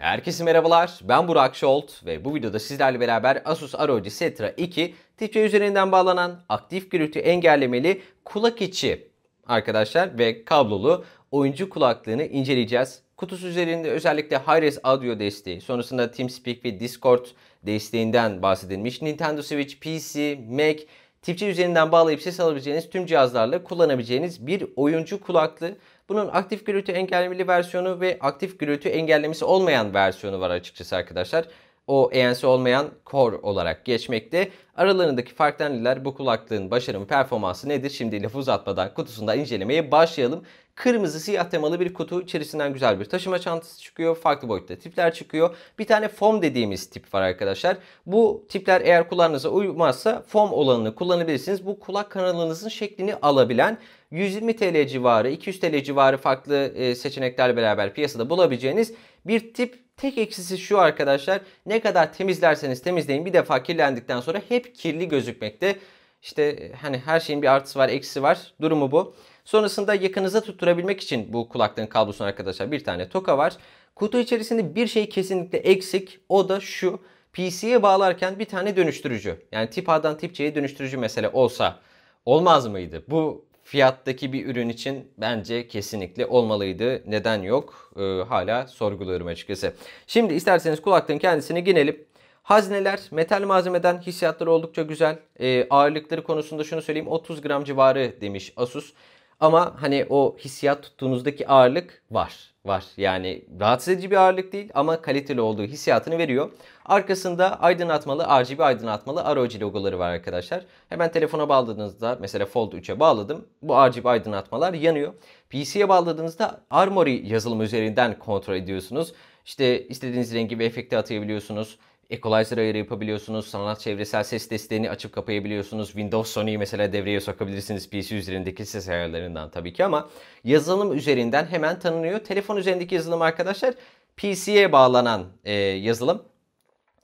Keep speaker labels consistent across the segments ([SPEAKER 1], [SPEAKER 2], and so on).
[SPEAKER 1] Herkese merhabalar, ben Burak Şolt ve bu videoda sizlerle beraber Asus ROG Setra 2 Tipe üzerinden bağlanan aktif gürültü engellemeli kulak içi arkadaşlar ve kablolu oyuncu kulaklığını inceleyeceğiz. Kutusu üzerinde özellikle Hi-Res Audio desteği, sonrasında TeamSpeak ve Discord desteğinden bahsedilmiş. Nintendo Switch, PC, Mac Tipçi üzerinden bağlayıp ses alabileceğiniz tüm cihazlarla kullanabileceğiniz bir oyuncu kulaklığı. Bunun aktif gürültü engellemeli versiyonu ve aktif gürültü engellemesi olmayan versiyonu var açıkçası arkadaşlar o ANC e olmayan Core olarak geçmekte. Aralarındaki farklar bu kulaklığın başarımı performansı nedir? Şimdi lafı uzatmadan kutusunda incelemeye başlayalım. Kırmızı siyah temalı bir kutu içerisinden güzel bir taşıma çantası çıkıyor. Farklı boyutta tipler çıkıyor. Bir tane foam dediğimiz tip var arkadaşlar. Bu tipler eğer kulağınıza uymazsa foam olanını kullanabilirsiniz. Bu kulak kanalınızın şeklini alabilen 120 TL civarı 200 TL civarı farklı e, seçeneklerle beraber piyasada bulabileceğiniz bir tip Tek eksisi şu arkadaşlar ne kadar temizlerseniz temizleyin bir defa kirlendikten sonra hep kirli gözükmekte. İşte hani her şeyin bir artısı var eksisi var durumu bu. Sonrasında yakınıza tutturabilmek için bu kulaklığın kablosu arkadaşlar bir tane toka var. Kutu içerisinde bir şey kesinlikle eksik o da şu. PC'ye bağlarken bir tane dönüştürücü yani tip A'dan tip C'ye dönüştürücü mesele olsa olmaz mıydı? Bu fiyattaki bir ürün için bence kesinlikle olmalıydı. Neden yok? E, hala sorguluyorum açıkçası. Şimdi isterseniz kulaklığın kendisine ginelim. Hazneler metal malzemeden hissiyatları oldukça güzel. E, ağırlıkları konusunda şunu söyleyeyim 30 gram civarı demiş Asus. Ama hani o hissiyat tuttuğunuzdaki ağırlık var. Var. Yani rahatsız edici bir ağırlık değil ama kaliteli olduğu hissiyatını veriyor. Arkasında aydınlatmalı, RGB aydınlatmalı ROG logoları var arkadaşlar. Hemen telefona bağladığınızda mesela Fold 3'e bağladım. Bu RGB aydınlatmalar yanıyor. PC'ye bağladığınızda Armory yazılımı üzerinden kontrol ediyorsunuz. İşte istediğiniz rengi ve efekti atayabiliyorsunuz. Equalizer ayarı yapabiliyorsunuz. Sanal çevresel ses desteğini açıp kapayabiliyorsunuz. Windows Sony'yi mesela devreye sokabilirsiniz PC üzerindeki ses ayarlarından tabii ki ama yazılım üzerinden hemen tanınıyor. Telefon üzerindeki yazılım arkadaşlar PC'ye bağlanan e, yazılım.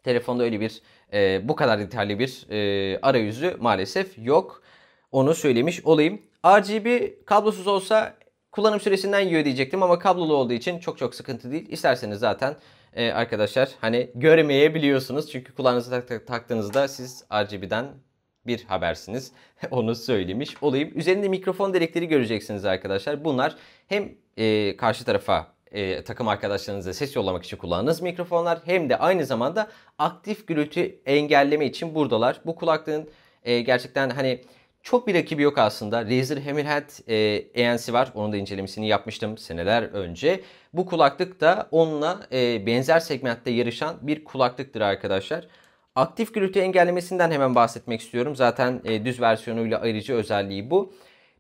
[SPEAKER 1] Telefonda öyle bir e, bu kadar detaylı bir e, arayüzü maalesef yok. Onu söylemiş olayım. RGB kablosuz olsa kullanım süresinden yiyor diyecektim ama kablolu olduğu için çok çok sıkıntı değil. İsterseniz zaten e, arkadaşlar hani göremeyebiliyorsunuz. Çünkü kulağınızı tak tak taktığınızda siz RGB'den bir habersiniz. Onu söylemiş olayım. Üzerinde mikrofon delikleri göreceksiniz arkadaşlar. Bunlar hem e, karşı tarafa e, takım arkadaşlarınıza ses yollamak için kullandığınız mikrofonlar hem de aynı zamanda aktif gürültü engelleme için buradalar. Bu kulaklığın e, gerçekten hani çok bir rakibi yok aslında. Razer Hammerhead e, ANC var. Onun da incelemesini yapmıştım seneler önce. Bu kulaklık da onunla e, benzer segmentte yarışan bir kulaklıktır arkadaşlar. Aktif gürültü engellemesinden hemen bahsetmek istiyorum. Zaten e, düz versiyonuyla ayrıcı özelliği bu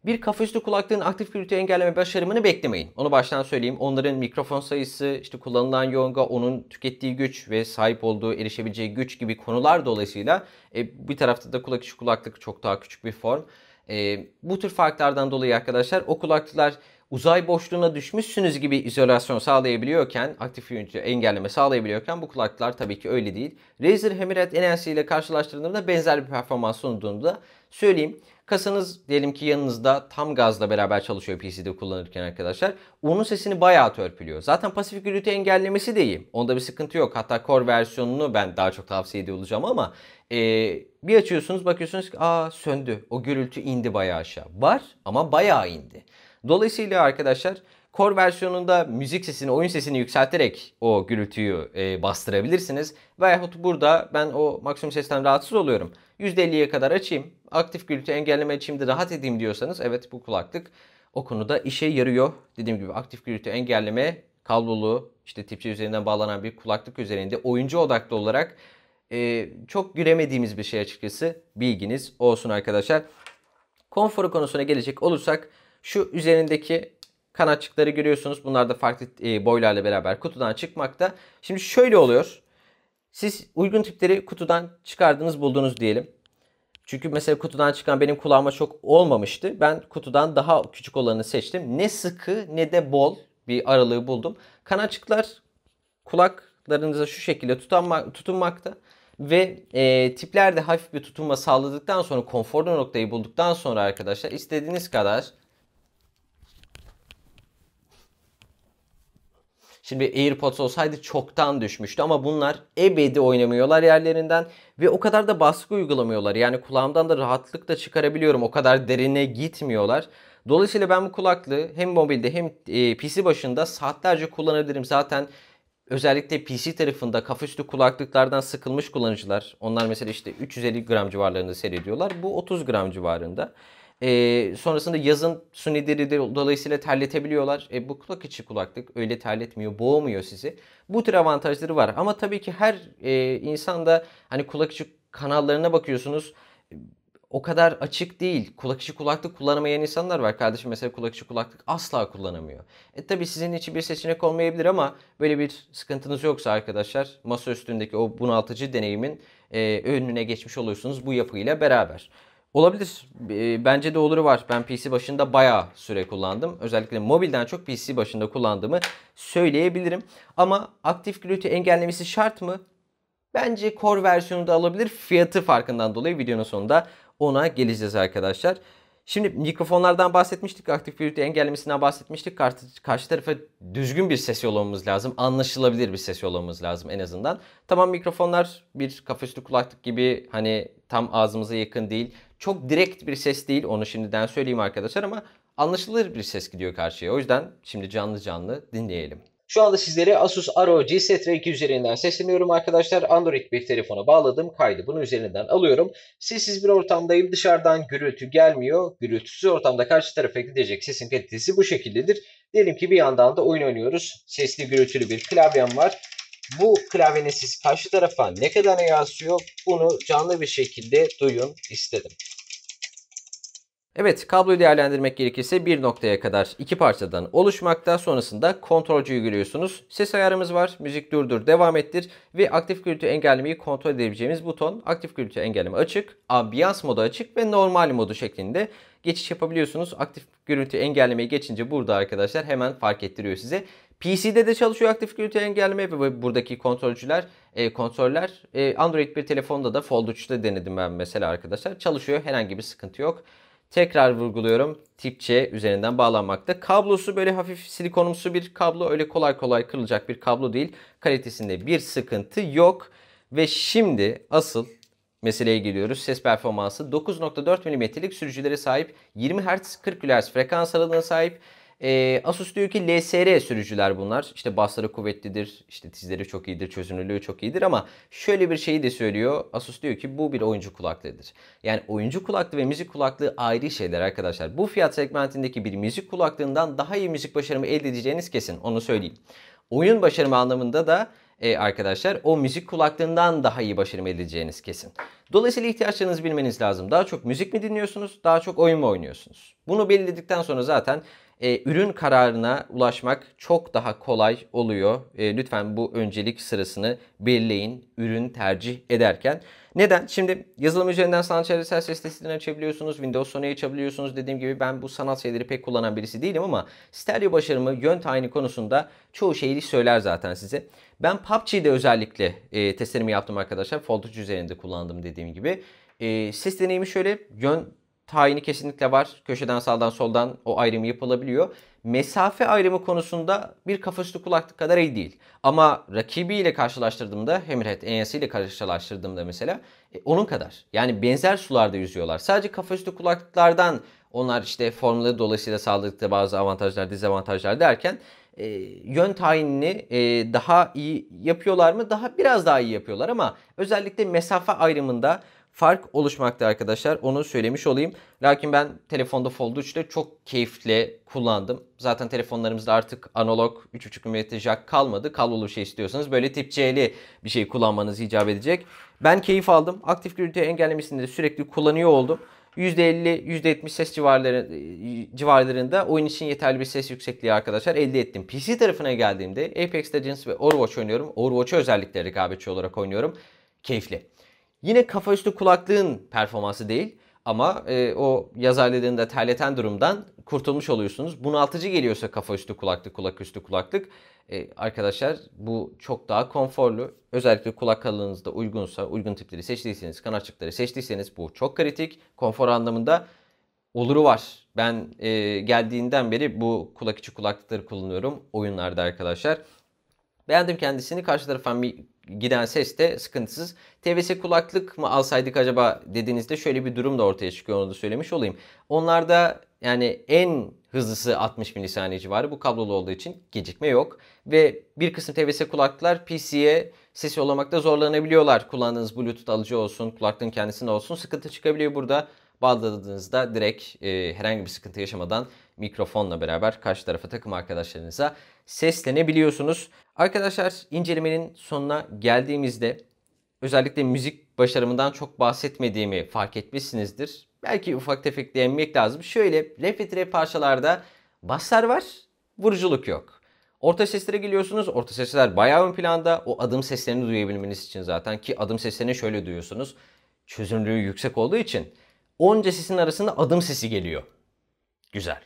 [SPEAKER 1] bir kafa üstü kulaklığın aktif gürültü engelleme başarımını beklemeyin. Onu baştan söyleyeyim. Onların mikrofon sayısı, işte kullanılan yonga, onun tükettiği güç ve sahip olduğu erişebileceği güç gibi konular dolayısıyla e, bir tarafta da kulak içi kulaklık çok daha küçük bir form. E, bu tür farklardan dolayı arkadaşlar o kulaklıklar uzay boşluğuna düşmüşsünüz gibi izolasyon sağlayabiliyorken, aktif yönetici engelleme sağlayabiliyorken bu kulaklıklar tabii ki öyle değil. Razer Hemiret Energy ile karşılaştırıldığında benzer bir performans sunduğunu da söyleyeyim. Kasanız diyelim ki yanınızda tam gazla beraber çalışıyor PC'de kullanırken arkadaşlar. Onun sesini bayağı törpülüyor. Zaten pasif gürültü engellemesi de iyi. Onda bir sıkıntı yok. Hatta core versiyonunu ben daha çok tavsiye ediyor olacağım ama e, bir açıyorsunuz bakıyorsunuz ki aa söndü. O gürültü indi bayağı aşağı. Var ama bayağı indi. Dolayısıyla arkadaşlar Core versiyonunda müzik sesini, oyun sesini yükselterek o gürültüyü e, bastırabilirsiniz. Veyahut burada ben o maksimum sesten rahatsız oluyorum. %50'ye kadar açayım. Aktif gürültü engelleme içimde rahat edeyim diyorsanız evet bu kulaklık o konuda işe yarıyor. Dediğim gibi aktif gürültü engelleme kablolu işte tip üzerinden bağlanan bir kulaklık üzerinde oyuncu odaklı olarak e, çok güremediğimiz bir şey açıkçası. Bilginiz olsun arkadaşlar. Konforu konusuna gelecek olursak şu üzerindeki kanatçıkları görüyorsunuz. Bunlar da farklı e, boylarla beraber kutudan çıkmakta. Şimdi şöyle oluyor. Siz uygun tipleri kutudan çıkardınız buldunuz diyelim. Çünkü mesela kutudan çıkan benim kulağıma çok olmamıştı. Ben kutudan daha küçük olanı seçtim. Ne sıkı ne de bol bir aralığı buldum. Kanatçıklar kulaklarınıza şu şekilde tutanma, tutunmakta. Ve e, tipler hafif bir tutunma sağladıktan sonra konforlu noktayı bulduktan sonra arkadaşlar istediğiniz kadar Şimdi AirPods olsaydı çoktan düşmüştü ama bunlar ebedi oynamıyorlar yerlerinden ve o kadar da baskı uygulamıyorlar. Yani kulağımdan da rahatlıkla çıkarabiliyorum. O kadar derine gitmiyorlar. Dolayısıyla ben bu kulaklığı hem mobilde hem e, PC başında saatlerce kullanabilirim. Zaten özellikle PC tarafında kafaüstü kulaklıklardan sıkılmış kullanıcılar. Onlar mesela işte 350 gram civarlarında seyrediyorlar. Bu 30 gram civarında. E, sonrasında yazın sünnileri de dolayısıyla terletebiliyorlar. E, bu kulak içi kulaklık öyle terletmiyor, boğmuyor sizi. Bu tür avantajları var. Ama tabii ki her e, da hani kulak içi kanallarına bakıyorsunuz o kadar açık değil. Kulak içi kulaklık kullanamayan insanlar var. Kardeşim mesela kulak içi kulaklık asla kullanamıyor. E tabi sizin için bir seçenek olmayabilir ama böyle bir sıkıntınız yoksa arkadaşlar masa üstündeki o bunaltıcı deneyimin e, önüne geçmiş oluyorsunuz bu yapıyla beraber. Olabilir. Ee, bence de oluru var. Ben PC başında bayağı süre kullandım. Özellikle mobilden çok PC başında kullandığımı söyleyebilirim. Ama aktif gürültü engellemesi şart mı? Bence core versiyonu da alabilir. Fiyatı farkından dolayı videonun sonunda ona geleceğiz arkadaşlar. Şimdi mikrofonlardan bahsetmiştik. Aktif gürültü engellemesinden bahsetmiştik. Karşı, karşı tarafa düzgün bir ses yollamamız lazım. Anlaşılabilir bir ses yollamamız lazım en azından. Tamam mikrofonlar bir kafesli kulaklık gibi hani tam ağzımıza yakın değil çok direkt bir ses değil onu şimdiden söyleyeyim arkadaşlar ama anlaşılır bir ses gidiyor karşıya. O yüzden şimdi canlı canlı dinleyelim. Şu anda sizlere Asus ROG Z2 üzerinden sesleniyorum arkadaşlar. Android bir telefona bağladım. Kaydı bunun üzerinden alıyorum. Sessiz bir ortamdayım. Dışarıdan gürültü gelmiyor. Gürültüsüz ortamda karşı tarafa gidecek sesin kalitesi bu şekildedir. Diyelim ki bir yandan da oyun oynuyoruz. Sesli gürültülü bir klavyem var bu klavyenin sesi karşı tarafa ne kadar yansıyor bunu canlı bir şekilde duyun istedim. Evet kabloyu değerlendirmek gerekirse bir noktaya kadar iki parçadan oluşmakta. Sonrasında kontrolcüyü görüyorsunuz. Ses ayarımız var. Müzik durdur devam ettir. Ve aktif gürültü engellemeyi kontrol edebileceğimiz buton. Aktif gürültü engelleme açık. Ambiyans modu açık ve normal modu şeklinde geçiş yapabiliyorsunuz. Aktif gürültü engellemeyi geçince burada arkadaşlar hemen fark ettiriyor size. PC'de de çalışıyor aktif gürültü engelleme ve buradaki kontrolcüler, e, kontroller e, Android bir telefonda da Fold 3'te denedim ben mesela arkadaşlar. Çalışıyor herhangi bir sıkıntı yok. Tekrar vurguluyorum tip C üzerinden bağlanmakta. Kablosu böyle hafif silikonumsu bir kablo öyle kolay kolay kırılacak bir kablo değil. Kalitesinde bir sıkıntı yok. Ve şimdi asıl meseleye geliyoruz. Ses performansı 9.4 mm'lik sürücülere sahip 20 Hz 40 kHz frekans aralığına sahip e, Asus diyor ki LSR sürücüler bunlar. İşte basları kuvvetlidir, işte tizleri çok iyidir, çözünürlüğü çok iyidir ama şöyle bir şeyi de söylüyor. Asus diyor ki bu bir oyuncu kulaklığıdır. Yani oyuncu kulaklığı ve müzik kulaklığı ayrı şeyler arkadaşlar. Bu fiyat segmentindeki bir müzik kulaklığından daha iyi müzik başarımı elde edeceğiniz kesin onu söyleyeyim. Oyun başarımı anlamında da e, arkadaşlar o müzik kulaklığından daha iyi başarımı elde edeceğiniz kesin. Dolayısıyla ihtiyaçlarınızı bilmeniz lazım. Daha çok müzik mi dinliyorsunuz, daha çok oyun mu oynuyorsunuz? Bunu belirledikten sonra zaten e, ürün kararına ulaşmak çok daha kolay oluyor. E, lütfen bu öncelik sırasını belirleyin ürün tercih ederken. Neden? Şimdi yazılım üzerinden sanatsal ses listesini açabiliyorsunuz. Windows Sony'yi açabiliyorsunuz. Dediğim gibi ben bu sanat şeyleri pek kullanan birisi değilim ama stereo başarımı yön tayini konusunda çoğu şeyi söyler zaten size. Ben PUBG'de özellikle e, testlerimi yaptım arkadaşlar. Fold üzerinde kullandım dediğim gibi. E, ses deneyimi şöyle yön tayini kesinlikle var. Köşeden sağdan soldan o ayrımı yapılabiliyor. Mesafe ayrımı konusunda bir kafası kulaklık kadar iyi değil. Ama rakibiyle karşılaştırdığımda Hammerhead ENC ile karşılaştırdığımda mesela e, onun kadar. Yani benzer sularda yüzüyorlar. Sadece kafası kulaklıklardan onlar işte formülleri dolayısıyla sağladıkları bazı avantajlar, dezavantajlar derken e, yön tayinini e, daha iyi yapıyorlar mı? Daha biraz daha iyi yapıyorlar ama özellikle mesafe ayrımında fark oluşmakta arkadaşlar. Onu söylemiş olayım. Lakin ben telefonda Fold 3'te çok keyifle kullandım. Zaten telefonlarımızda artık analog 3.5 mm jack kalmadı. Kablolu şey istiyorsanız böyle tip C'li bir şey kullanmanız icap edecek. Ben keyif aldım. Aktif gürültü engellemesini de sürekli kullanıyor oldum. %50, %70 ses civarları, e, civarlarında oyun için yeterli bir ses yüksekliği arkadaşlar elde ettim. PC tarafına geldiğimde Apex Legends ve Overwatch oynuyorum. Overwatch özellikle rekabetçi olarak oynuyorum. Keyifli. Yine kafa üstü kulaklığın performansı değil ama e, o yaz aylarında terleten durumdan kurtulmuş oluyorsunuz. Bunaltıcı geliyorsa kafa üstü kulaklık, kulak üstü kulaklık e, arkadaşlar bu çok daha konforlu. Özellikle kulak kalınlığınızda uygunsa, uygun tipleri seçtiyseniz, kanatçıkları seçtiyseniz bu çok kritik. Konfor anlamında oluru var. Ben e, geldiğinden beri bu kulak içi kulaklıkları kullanıyorum oyunlarda arkadaşlar. Beğendim kendisini. Karşı taraftan bir giden ses de sıkıntısız. TVS kulaklık mı alsaydık acaba dediğinizde şöyle bir durum da ortaya çıkıyor onu da söylemiş olayım. Onlarda yani en hızlısı 60 milisaniye civarı bu kablolu olduğu için gecikme yok. Ve bir kısım TVS kulaklıklar PC'ye ses yollamakta zorlanabiliyorlar. Kullandığınız Bluetooth alıcı olsun, kulaklığın kendisinde olsun sıkıntı çıkabiliyor burada. Bağladığınızda direkt e, herhangi bir sıkıntı yaşamadan mikrofonla beraber karşı tarafa takım arkadaşlarınıza seslenebiliyorsunuz. Arkadaşlar incelemenin sonuna geldiğimizde özellikle müzik başarımından çok bahsetmediğimi fark etmişsinizdir. Belki ufak tefek değinmek lazım. Şöyle rap parçalarda baslar var, vuruculuk yok. Orta seslere geliyorsunuz. Orta sesler bayağı ön planda. O adım seslerini duyabilmeniz için zaten ki adım seslerini şöyle duyuyorsunuz. Çözünürlüğü yüksek olduğu için onca sesin arasında adım sesi geliyor. Güzel.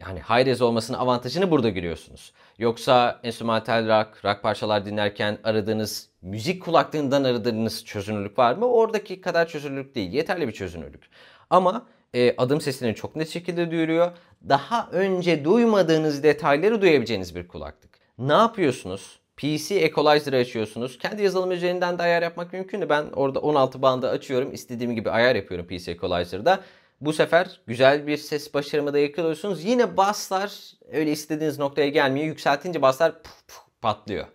[SPEAKER 1] Yani high res olmasının avantajını burada görüyorsunuz. Yoksa enstrümantal rock, rock parçalar dinlerken aradığınız müzik kulaklığından aradığınız çözünürlük var mı? Oradaki kadar çözünürlük değil. Yeterli bir çözünürlük. Ama e, adım sesini çok net şekilde duyuruyor. Daha önce duymadığınız detayları duyabileceğiniz bir kulaklık. Ne yapıyorsunuz? PC Equalizer'ı açıyorsunuz. Kendi yazılım üzerinden de ayar yapmak mümkün. Ben orada 16 bandı açıyorum. İstediğim gibi ayar yapıyorum PC Equalizer'da. Bu sefer güzel bir ses başarımı da yakalıyorsunuz. Yine baslar öyle istediğiniz noktaya gelmiyor. Yükseltince baslar puf puf patlıyor.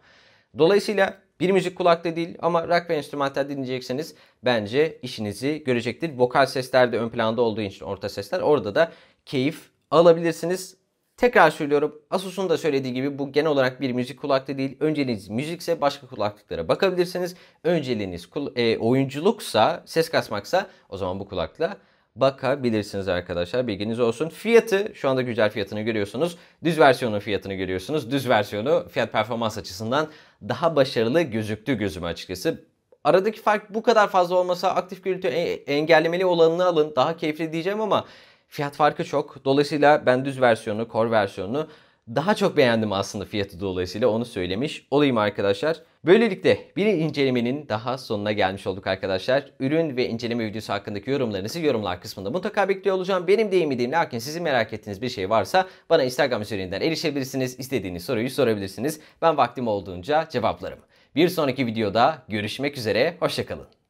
[SPEAKER 1] Dolayısıyla bir müzik kulakta değil ama rock ve enstrümantal dinleyecekseniz bence işinizi görecektir. Vokal sesler de ön planda olduğu için orta sesler orada da keyif alabilirsiniz. Tekrar söylüyorum Asus'un da söylediği gibi bu genel olarak bir müzik kulaklığı değil. Önceliğiniz müzikse başka kulaklıklara bakabilirsiniz. Önceliğiniz e, oyunculuksa, ses kasmaksa o zaman bu kulaklığa bakabilirsiniz arkadaşlar. Bilginiz olsun. Fiyatı şu anda güzel fiyatını görüyorsunuz. Düz versiyonun fiyatını görüyorsunuz. Düz versiyonu fiyat performans açısından daha başarılı gözüktü gözüme açıkçası. Aradaki fark bu kadar fazla olmasa aktif gürültü e, engellemeli olanını alın. Daha keyifli diyeceğim ama Fiyat farkı çok. Dolayısıyla ben düz versiyonu, core versiyonunu daha çok beğendim aslında fiyatı dolayısıyla onu söylemiş olayım arkadaşlar. Böylelikle bir incelemenin daha sonuna gelmiş olduk arkadaşlar. Ürün ve inceleme videosu hakkındaki yorumlarınızı yorumlar kısmında mutlaka bekliyor olacağım. Benim deyimediğim lakin sizin merak ettiğiniz bir şey varsa bana Instagram üzerinden erişebilirsiniz. İstediğiniz soruyu sorabilirsiniz. Ben vaktim olduğunca cevaplarım. Bir sonraki videoda görüşmek üzere. Hoşçakalın.